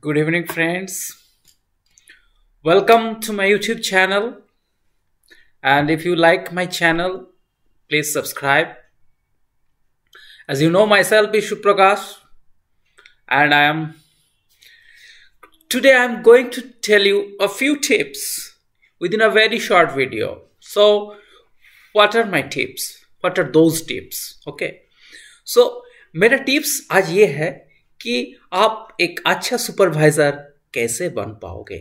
good evening friends welcome to my youtube channel and if you like my channel please subscribe as you know myself is Prakash and I am today I'm going to tell you a few tips within a very short video so what are my tips what are those tips okay so my tips are ये है कि आप एक अच्छा supervisor कैसे बन पाओगे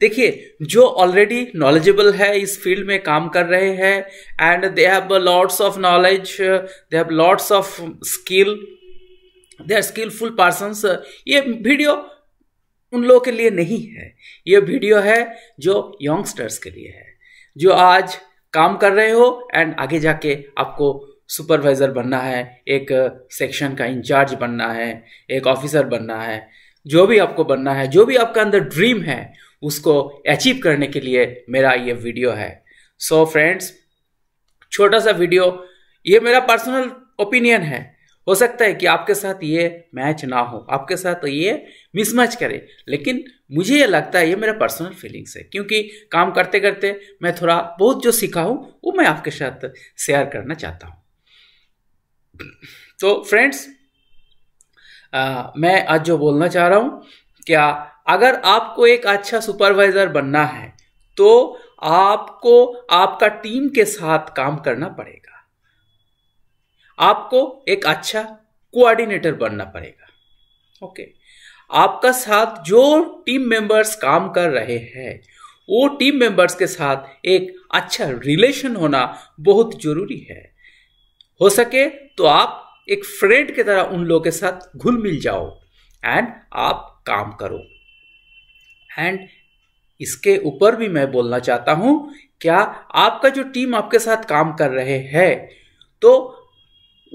देखिए जो ऑलरेडी नॉलेजेबल है इस फील्ड में काम कर रहे हैं and they have lots of knowledge they have lots of skill they are skillful persons ये वीडियो उन लोगों के लिए नहीं है ये वीडियो है जो यंगस्टर्स के लिए है जो आज काम कर रहे हो एंड आगे जाके आपको सुपरवाइज़र बनना है एक सेक्शन का इंचार्ज बनना है एक ऑफिसर बनना है जो भी आपको बनना है जो भी आपका अंदर ड्रीम है उसको अचीव करने के लिए मेरा ये वीडियो है सो so फ्रेंड्स छोटा सा वीडियो ये मेरा पर्सनल ओपिनियन है हो सकता है कि आपके साथ ये मैच ना हो आपके साथ ये मिसमैच करे लेकिन मुझे ये लगता है ये मेरा पर्सनल फीलिंग्स है क्योंकि काम करते करते मैं थोड़ा बहुत जो सीखा हूँ वो मैं आपके साथ शेयर करना चाहता हूँ तो फ्रेंड्स मैं आज जो बोलना चाह रहा हूं क्या अगर आपको एक अच्छा सुपरवाइजर बनना है तो आपको आपका टीम के साथ काम करना पड़ेगा आपको एक अच्छा कोऑर्डिनेटर बनना पड़ेगा ओके आपका साथ जो टीम मेंबर्स काम कर रहे हैं वो टीम मेंबर्स के साथ एक अच्छा रिलेशन होना बहुत जरूरी है हो सके तो आप एक फ्रेंड की तरह उन लोगों के साथ घुल मिल जाओ एंड आप काम करो एंड इसके ऊपर भी मैं बोलना चाहता हूं क्या आपका जो टीम आपके साथ काम कर रहे हैं तो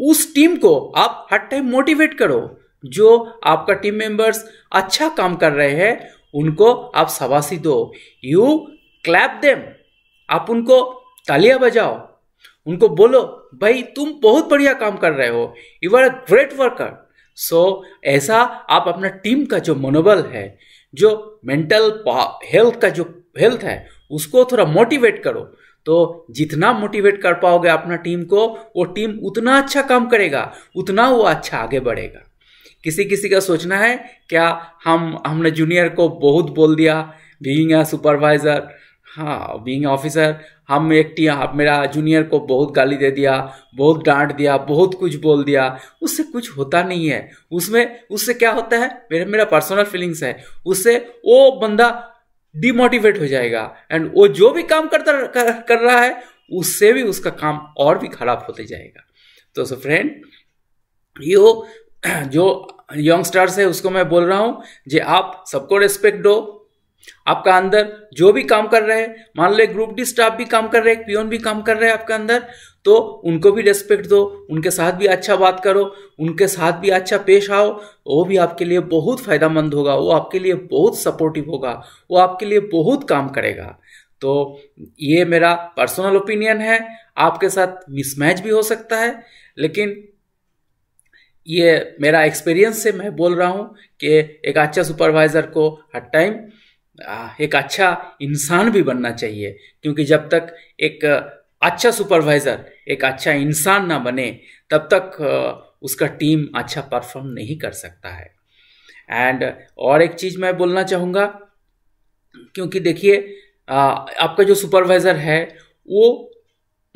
उस टीम को आप हर टाइम मोटिवेट करो जो आपका टीम मेंबर्स अच्छा काम कर रहे हैं उनको आप सवासी दो यू क्लैप देम आप उनको तालियां बजाओ उनको बोलो भाई तुम बहुत बढ़िया काम कर रहे हो you are a great worker so ऐसा आप अपना टीम का जो मनोबल है जो मेंटल हेल्थ का जो हेल्थ है उसको थोड़ा मोटिवेट करो तो जितना मोटिवेट कर पाओगे अपना टीम को वो टीम उतना अच्छा काम करेगा उतना वो अच्छा आगे बढ़ेगा किसी किसी का सोचना है क्या हम हमने जूनियर को बहुत बोल दिया बीइंग अ सुपरवाइजर हाँ बींग ऑफिसर हम एक टी आप हाँ, मेरा जूनियर को बहुत गाली दे दिया बहुत डांट दिया बहुत कुछ बोल दिया उससे कुछ होता नहीं है उसमें उससे क्या होता है मेरा मेरा पर्सनल फीलिंग्स है उससे वो बंदा डिमोटिवेट हो जाएगा एंड वो जो भी काम करता कर, कर रहा है उससे भी उसका काम और भी खराब होते जाएगा तो सो फ्रेंड यो जो यंगस्टर्स है उसको मैं बोल रहा हूँ जे आप सबको रेस्पेक्ट दो आपका अंदर जो भी काम कर रहे हैं मान लो ग्रुप डी स्टाफ भी काम कर रहे हैं पियोन भी काम कर रहे हैं आपके अंदर तो उनको भी रेस्पेक्ट दो उनके साथ भी अच्छा बात करो उनके साथ भी अच्छा पेश आओ वो भी आपके लिए बहुत फायदेमंद होगा वो आपके लिए बहुत सपोर्टिव होगा वो आपके लिए बहुत काम करेगा तो ये मेरा पर्सनल ओपिनियन है आपके साथ मिसमैच भी हो सकता है लेकिन ये मेरा एक्सपीरियंस से मैं बोल रहा हूँ कि एक अच्छा सुपरवाइज़र को हर टाइम एक अच्छा इंसान भी बनना चाहिए क्योंकि जब तक एक अच्छा सुपरवाइज़र एक अच्छा इंसान ना बने तब तक उसका टीम अच्छा परफॉर्म नहीं कर सकता है एंड और एक चीज़ मैं बोलना चाहूँगा क्योंकि देखिए आपका जो सुपरवाइज़र है वो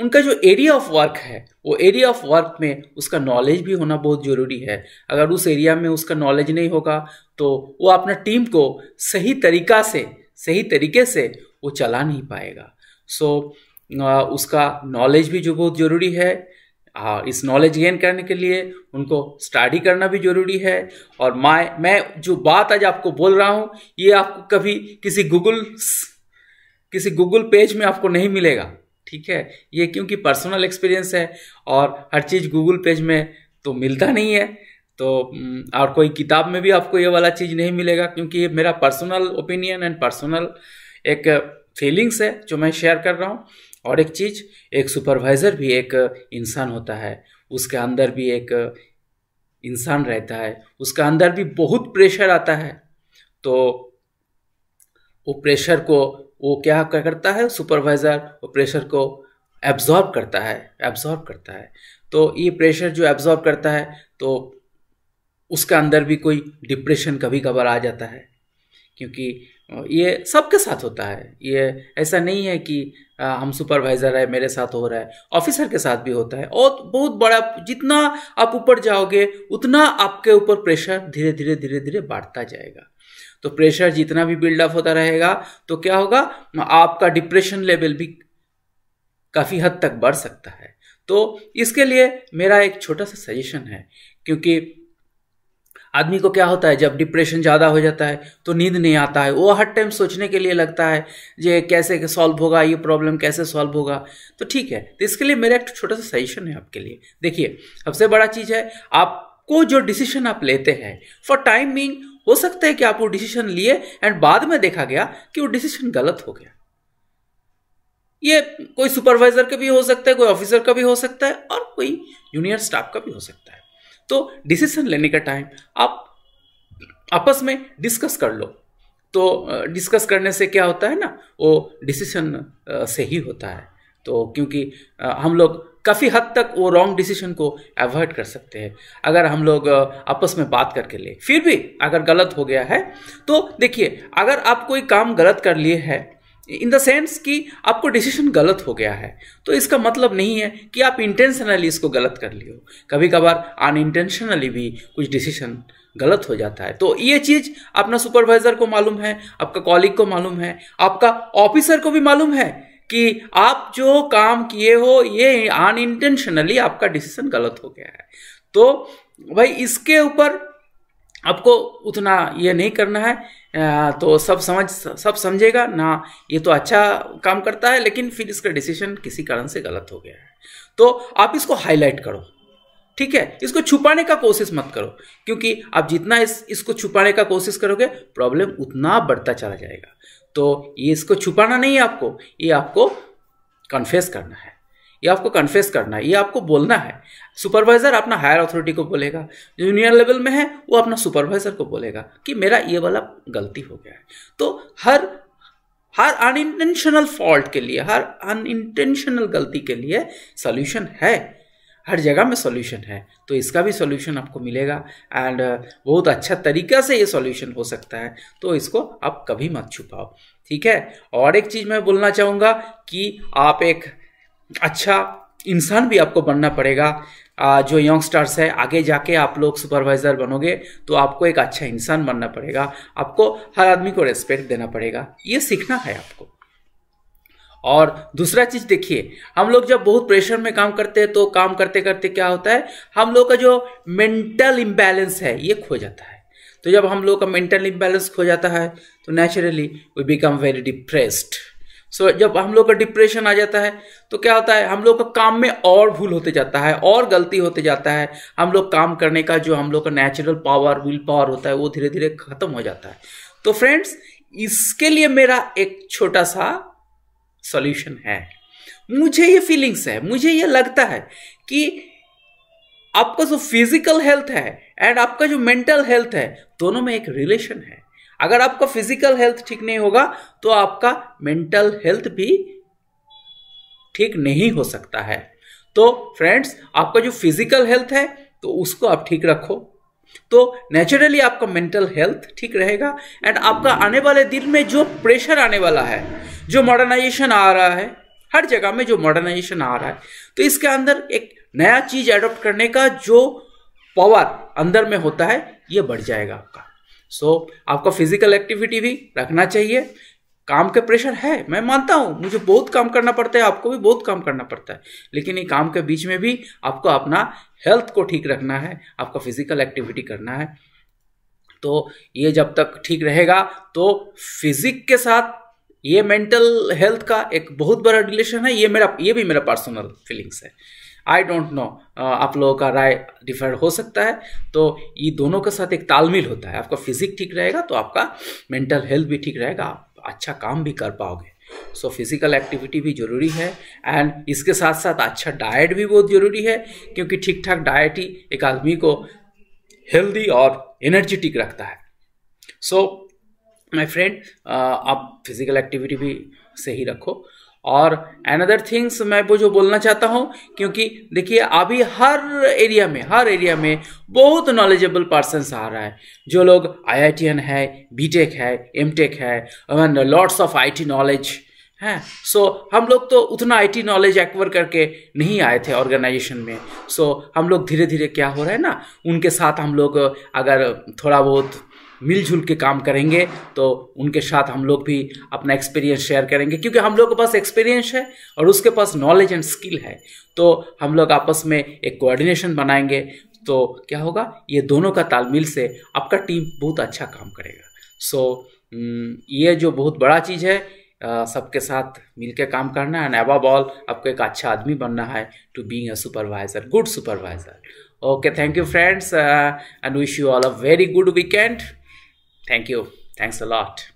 उनका जो एरिया ऑफ वर्क है वो एरिया ऑफ वर्क में उसका नॉलेज भी होना बहुत ज़रूरी है अगर उस एरिया में उसका नॉलेज नहीं होगा तो वो अपना टीम को सही तरीका से सही तरीके से वो चला नहीं पाएगा सो so, उसका नॉलेज भी जो बहुत ज़रूरी है और इस नॉलेज गेन करने के लिए उनको स्टडी करना भी ज़रूरी है और मैं मैं जो बात आज आपको बोल रहा हूँ ये आपको कभी किसी गूगल किसी गूगल पेज में आपको नहीं मिलेगा ठीक है ये क्योंकि पर्सनल एक्सपीरियंस है और हर चीज़ गूगल पेज में तो मिलता नहीं है तो हम्म, और कोई किताब में भी आपको ये वाला चीज़ नहीं मिलेगा क्योंकि ये मेरा पर्सनल ओपिनियन एंड पर्सनल एक फीलिंग्स है जो मैं शेयर कर रहा हूँ और एक चीज़ एक सुपरवाइज़र भी एक इंसान होता है उसके अंदर भी एक इंसान रहता है उसके अंदर भी बहुत प्रेशर आता है तो वो प्रेशर को वो क्या करता है सुपरवाइज़र वो प्रेशर को एब्जॉर्ब करता है एब्जॉर्ब करता है तो ये प्रेशर जो एब्जॉर्ब करता है तो उसके अंदर भी कोई डिप्रेशन कभी कभार आ जाता है क्योंकि ये सबके साथ होता है ये ऐसा नहीं है कि हम सुपरवाइज़र है मेरे साथ हो रहा है ऑफिसर के साथ भी होता है और बहुत बड़ा जितना आप ऊपर जाओगे उतना आपके ऊपर प्रेशर धीरे धीरे धीरे धीरे बढ़ता जाएगा तो प्रेशर जितना भी बिल्डअप होता रहेगा तो क्या होगा आपका डिप्रेशन लेवल भी काफ़ी हद तक बढ़ सकता है तो इसके लिए मेरा एक छोटा सा सजेशन है क्योंकि आदमी को क्या होता है जब डिप्रेशन ज़्यादा हो जाता है तो नींद नहीं आता है वो हर टाइम सोचने के लिए लगता है जे कैसे सॉल्व होगा ये प्रॉब्लम कैसे सॉल्व होगा तो ठीक है तो इसके लिए मेरा एक छोटा सा सजेशन है आपके लिए देखिए सबसे बड़ा चीज़ है आपको जो डिसीजन आप लेते हैं फॉर टाइम मीन हो सकता है कि आप वो डिसीजन लिए एंड बाद में देखा गया कि वो डिसीजन गलत हो गया ये कोई सुपरवाइजर का भी हो सकता है कोई ऑफिसर का भी हो सकता है और कोई जूनियर स्टाफ का भी हो सकता है तो डिसीजन लेने का टाइम आप आपस में डिस्कस कर लो तो डिस्कस करने से क्या होता है ना वो डिसीजन से ही होता है तो क्योंकि हम लोग काफ़ी हद तक वो रॉन्ग डिसीजन को अवॉइड कर सकते हैं अगर हम लोग आपस में बात करके ले फिर भी अगर गलत हो गया है तो देखिए अगर आप कोई काम गलत कर लिए है इन द सेंस कि आपको डिसीजन गलत हो गया है तो इसका मतलब नहीं है कि आप इंटेंशनली इसको गलत कर लियो कभी कभार अनइंटेंशनली भी कुछ डिसीजन गलत हो जाता है तो ये चीज़ अपना सुपरवाइजर को मालूम है आपका कॉलिग को मालूम है आपका ऑफिसर को भी मालूम है कि आप जो काम किए हो ये अनइंटेंशनली आपका डिसीजन गलत हो गया है तो भाई इसके ऊपर आपको उतना ये नहीं करना है तो सब समझ सब समझेगा ना ये तो अच्छा काम करता है लेकिन फिर इसका डिसीजन किसी कारण से गलत हो गया है तो आप इसको हाईलाइट करो ठीक है इसको छुपाने का कोशिश मत करो क्योंकि आप जितना इस इसको छुपाने का कोशिश करोगे प्रॉब्लम उतना बढ़ता चला जाएगा तो ये इसको छुपाना नहीं है आपको ये आपको कन्फेस करना है ये आपको कन्फेस करना है ये आपको बोलना है सुपरवाइजर अपना हायर अथॉरिटी को बोलेगा जूनियर लेवल में है वो अपना सुपरवाइजर को बोलेगा कि मेरा ये वाला गलती हो गया है तो हर हर अनइंटेंशनल फॉल्ट के लिए हर अनइंटेंशनल गलती के लिए सोल्यूशन है हर जगह में सोल्यूशन है तो इसका भी सोल्यूशन आपको मिलेगा एंड uh, बहुत अच्छा तरीका से ये सॉल्यूशन हो सकता है तो इसको आप कभी मत छुपाओ ठीक है और एक चीज़ मैं बोलना चाहूँगा कि आप एक अच्छा इंसान भी आपको बनना पड़ेगा जो यंगस्टर्स है आगे जाके आप लोग सुपरवाइजर बनोगे तो आपको एक अच्छा इंसान बनना पड़ेगा आपको हर आदमी को रेस्पेक्ट देना पड़ेगा ये सीखना है आपको और दूसरा चीज देखिए हम लोग जब बहुत प्रेशर में काम करते हैं तो काम करते करते क्या होता है हम लोग का जो मेंटल इम्बैलेंस है ये खो जाता है तो जब हम लोग का मेंटल इम्बैलेंस खो जाता है तो naturally we become very depressed so so, जब हम लोग का डिप्रेशन आ जाता है तो क्या होता है हम लोग का काम में और भूल होते जाता है और गलती होते जाता है हम लोग काम करने का जो हम लोग का नेचुरल पावर विल पावर होता है वो धीरे धीरे खत्म हो जाता है तो फ्रेंड्स इसके लिए मेरा एक छोटा सा सॉल्यूशन है मुझे ये फीलिंग्स है मुझे ये लगता है कि आपका जो फिजिकल हेल्थ है एंड आपका जो मेंटल हेल्थ है दोनों में एक रिलेशन है अगर आपका फिजिकल हेल्थ ठीक नहीं होगा तो आपका मेंटल हेल्थ भी ठीक नहीं हो सकता है तो फ्रेंड्स आपका जो फिजिकल हेल्थ है तो उसको आप ठीक रखो तो नेचुरली आपका मेंटल हेल्थ ठीक रहेगा एंड आपका आने वाले दिन में जो प्रेशर आने वाला है जो मॉडर्नाइजेशन आ रहा है हर जगह में जो मॉडर्नाइजेशन आ रहा है तो इसके अंदर एक नया चीज एडॉप्ट करने का जो पावर अंदर में होता है ये बढ़ जाएगा आपका सो so, आपका फिजिकल एक्टिविटी भी रखना चाहिए काम के प्रेशर है मैं मानता हूँ मुझे बहुत काम करना पड़ता है आपको भी बहुत काम करना पड़ता है लेकिन ये काम के बीच में भी आपको अपना हेल्थ को ठीक रखना है आपका फिजिकल एक्टिविटी करना है तो ये जब तक ठीक रहेगा तो फिजिक के साथ ये मेंटल हेल्थ का एक बहुत बड़ा रिलेशन है ये मेरा ये भी मेरा पर्सनल फीलिंग्स है आई डोंट नो आप लोगों का राय डिफर हो सकता है तो ये दोनों के साथ एक तालमेल होता है आपका फिजिक ठीक रहेगा तो आपका मेंटल हेल्थ भी ठीक रहेगा आप अच्छा काम भी कर पाओगे सो फिज़िकल एक्टिविटी भी ज़रूरी है एंड इसके साथ साथ अच्छा डाइट भी बहुत ज़रूरी है क्योंकि ठीक ठाक डाइट ही एक आदमी को हेल्दी और एनर्जेटिक रखता है सो माई फ्रेंड आप फिज़िकल एक्टिविटी भी सही रखो और अनदर थिंग्स मैं वो जो बोलना चाहता हूँ क्योंकि देखिए अभी हर एरिया में हर एरिया में बहुत नॉलेजेबल पर्सनस आ रहा है जो लोग आई है बीटेक है एमटेक है even lots of IT knowledge हैं सो so, हम लोग तो उतना आईटी नॉलेज एक्वर करके नहीं आए थे ऑर्गेनाइजेशन में सो so, हम लोग धीरे धीरे क्या हो रहा है ना उनके साथ हम लोग अगर थोड़ा बहुत मिलजुल के काम करेंगे तो उनके साथ हम लोग भी अपना एक्सपीरियंस शेयर करेंगे क्योंकि हम लोग के पास एक्सपीरियंस है और उसके पास नॉलेज एंड स्किल है तो हम लोग आपस में एक कोऑर्डिनेशन बनाएंगे तो क्या होगा ये दोनों का तालमेल से आपका टीम बहुत अच्छा काम करेगा सो so, हम्म, ये जो बहुत बड़ा चीज़ है सबके साथ मिलकर काम करना है एंड एबाव ऑल आपको एक अच्छा आदमी बनना है to be a supervisor good supervisor okay thank you friends and wish you all a very good weekend Thank you. Thanks a lot.